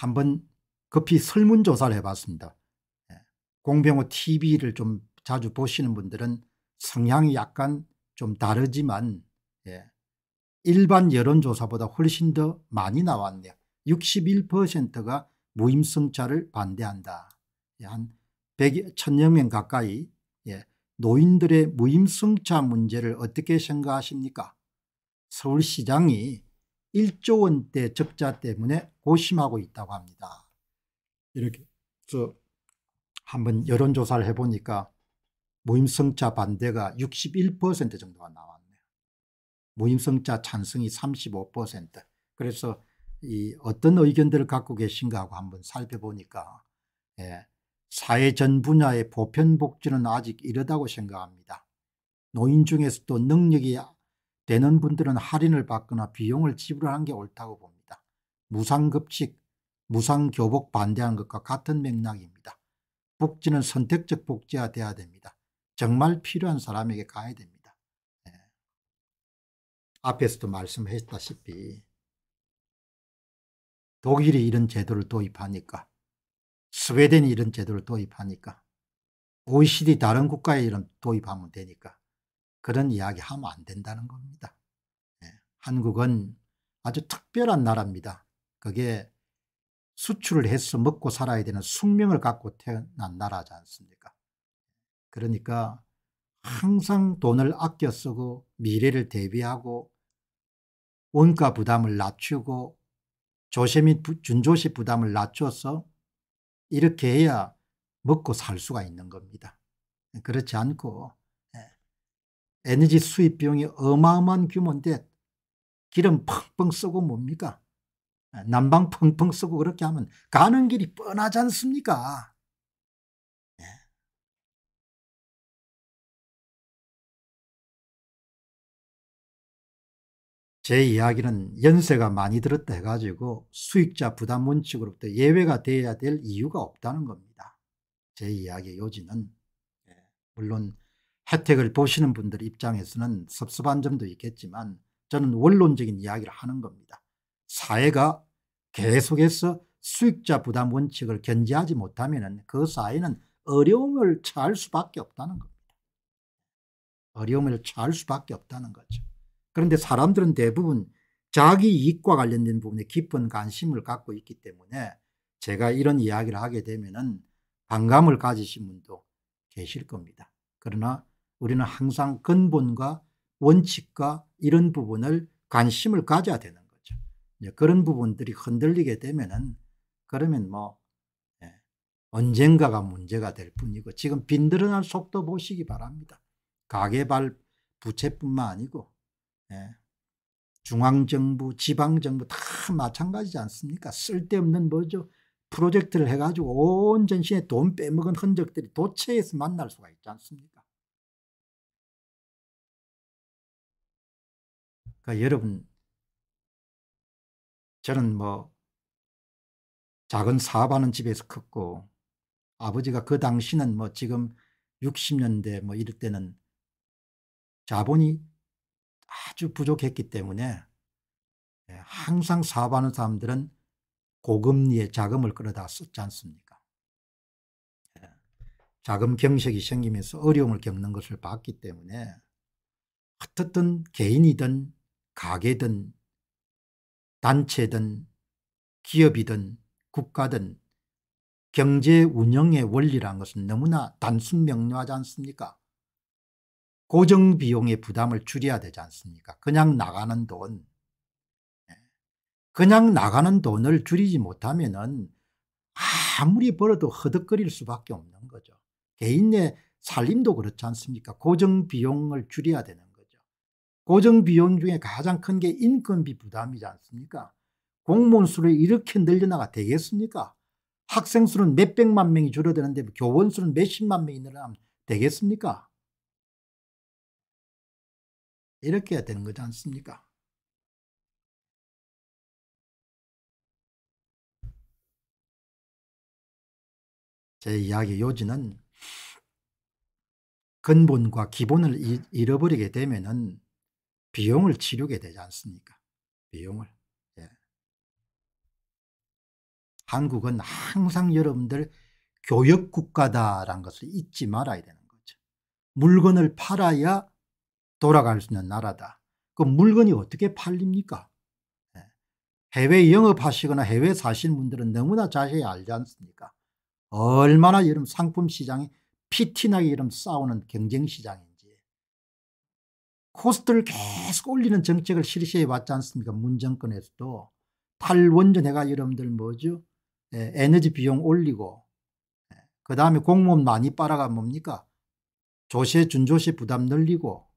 한번 급히 설문조사를 해봤습니다. 예, 공병호 TV를 좀 자주 보시는 분들은 성향이 약간 좀 다르지만 예. 일반 여론조사보다 훨씬 더 많이 나왔네요. 61%가 무임승차를 반대한다. 예. 한 100, 여명 가까이 예. 노인들의 무임승차 문제를 어떻게 생각하십니까? 서울시장이 1조 원대 적자 때문에 고심하고 있다고 합니다. 이렇게 해 한번 여론조사를 해보니까 무임승차 반대가 61% 정도가 나왔네요. 무임승차 찬성이 35% 그래서 이 어떤 의견들을 갖고 계신가 하고 한번 살펴보니까 예, 사회 전 분야의 보편복지는 아직 이르다고 생각합니다. 노인 중에서도 능력이 되는 분들은 할인을 받거나 비용을 지불하는 게 옳다고 봅니다. 무상급식, 무상교복 반대한 것과 같은 맥락입니다. 복지는 선택적 복지화 돼야 됩니다. 정말 필요한 사람에게 가야 됩니다. 네. 앞에서도 말씀했다시피 독일이 이런 제도를 도입하니까 스웨덴이 이런 제도를 도입하니까 OECD 다른 국가에 이런 도입하면 되니까 그런 이야기 하면 안 된다는 겁니다. 예. 한국은 아주 특별한 나라입니다. 그게 수출을 해서 먹고 살아야 되는 숙명을 갖고 태어난 나라지 않습니까? 그러니까 항상 돈을 아껴 쓰고 미래를 대비하고 원가 부담을 낮추고 조세 및 준조세 부담을 낮춰서 이렇게 해야 먹고 살 수가 있는 겁니다. 그렇지 않고 에너지 수입 비용이 어마어마한 규모인데 기름 펑펑 쓰고 뭡니까? 난방 펑펑 쓰고 그렇게 하면 가는 길이 뻔하지 않습니까? 예. 제 이야기는 연세가 많이 들었다 해가지고 수익자 부담 원칙으로부터 예외가 돼야될 이유가 없다는 겁니다. 제 이야기의 요지는 예. 물론 혜택을 보시는 분들 입장에서는 섭섭한 점도 있겠지만 저는 원론적인 이야기를 하는 겁니다. 사회가 계속해서 수익자 부담 원칙을 견제하지 못하면 그 사회는 어려움을 처할 수밖에 없다는 겁니다. 어려움을 처할 수밖에 없다는 거죠. 그런데 사람들은 대부분 자기 이익과 관련된 부분에 깊은 관심을 갖고 있기 때문에 제가 이런 이야기를 하게 되면 반감을 가지신 분도 계실 겁니다. 그러나 우리는 항상 근본과 원칙과 이런 부분을 관심을 가져야 되는 거죠. 그런 부분들이 흔들리게 되면은 그러면 뭐 예, 언젠가가 문제가 될 뿐이고 지금 빈드러난 속도 보시기 바랍니다. 가계발 부채뿐만 아니고 예, 중앙정부 지방정부 다 마찬가지지 않습니까 쓸데없는 뭐죠 프로젝트를 해가지고 온 전신에 돈 빼먹은 흔적들이 도처에서 만날 수가 있지 않습니까 그러니까 여러분 저는 뭐 작은 사업하는 집에서 컸고 아버지가 그 당시는 뭐 지금 60년대 뭐 이럴 때는 자본이 아주 부족했기 때문에 예, 항상 사업하는 사람들은 고금리에 자금을 끌어다 썼지 않습니까? 예, 자금 경색이 생기면서 어려움을 겪는 것을 봤기 때문에 어떻든 개인이든 가게든 단체든 기업이든 국가든 경제 운영의 원리란 것은 너무나 단순 명료하지 않습니까? 고정 비용의 부담을 줄여야 되지 않습니까? 그냥 나가는 돈. 예. 그냥 나가는 돈을 줄이지 못하면은 아무리 벌어도 허덕거릴 수밖에 없는 거죠. 개인의 살림도 그렇지 않습니까? 고정 비용을 줄여야 되는 고정 비용 중에 가장 큰 게 인건비 부담이지 않습니까? 공무원 수를 이렇게 늘려나가 되겠습니까? 학생 수는 몇백만 명이 줄어드는데 교원 수는 몇십만 명이 늘어나면 되겠습니까? 이렇게 해야 되는 거지 않습니까? 제 이야기 요지는 근본과 기본을 잃어버리게 되면은 비용을 치르게 되지 않습니까? 비용을. 예. 한국은 항상 여러분들 교역국가다라는 것을 잊지 말아야 되는 거죠. 물건을 팔아야 돌아갈 수 있는 나라다. 그 물건이 어떻게 팔립니까? 예. 해외 영업하시거나 해외 사신 분들은 너무나 자세히 알지 않습니까? 얼마나 여름 상품 시장이 피티나게 이런 싸우는 경쟁 시장입 코스트를 계속 올리는 정책을 실시해 왔지 않습니까 문정권에서도 탈원전해가 여러분들 뭐죠 예, 에너지 비용 올리고 예, 그 다음에 공무원 많이 빨아가 뭡니까 조세 준조세 부담 늘리고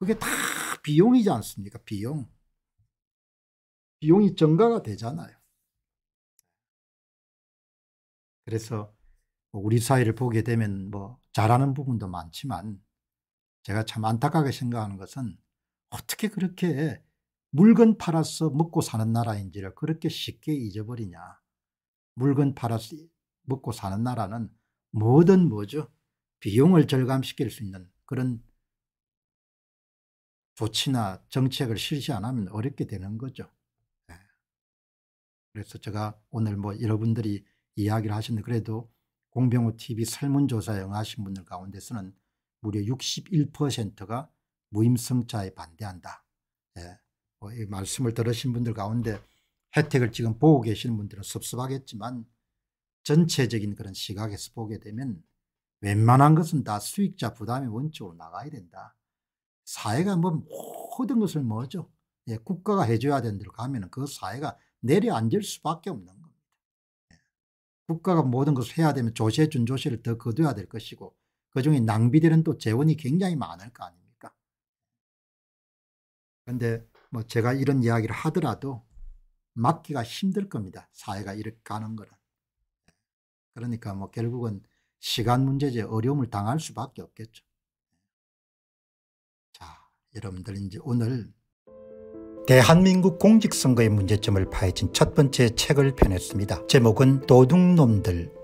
그게 다 비용이지 않습니까 비용 비용이 증가가 되잖아요 그래서 우리 사회를 보게 되면 뭐 잘하는 부분도 많지만 제가 참 안타깝게 생각하는 것은 어떻게 그렇게 물건 팔아서 먹고 사는 나라인지를 그렇게 쉽게 잊어버리냐. 물건 팔아서 먹고 사는 나라는 뭐든 뭐죠. 비용을 절감시킬 수 있는 그런 조치나 정책을 실시 안 하면 어렵게 되는 거죠. 예. 그래서 제가 오늘 뭐 여러분들이 이야기를 하시는데 그래도 공병호 TV 설문조사에 응하신 분들 가운데서는 무려 61%가 무임승차에 반대한다. 예. 뭐 이 말씀을 들으신 분들 가운데 혜택을 지금 보고 계시는 분들은 섭섭하겠지만 전체적인 그런 시각에서 보게 되면 웬만한 것은 다 수익자 부담의 원칙으로 나가야 된다. 사회가 뭐 모든 것을 뭐죠? 예, 국가가 해줘야 되는 대로 면그 사회가 내려앉을 수밖에 없는 겁니다. 예. 국가가 모든 것을 해야 되면 조세 준조세를 더 거둬야 될 것이고 그중에 낭비되는 또 재원이 굉장히 많을 거 아닙니까? 그런데 뭐 제가 이런 이야기를 하더라도 막기가 힘들 겁니다. 사회가 이렇게 가는 거는. 그러니까 뭐 결국은 시간 문제제 어려움을 당할 수밖에 없겠죠. 자, 여러분들 이제 오늘 대한민국 공직선거의 문제점을 파헤친 첫 번째 책을 펴냈습니다. 제목은 도둑놈들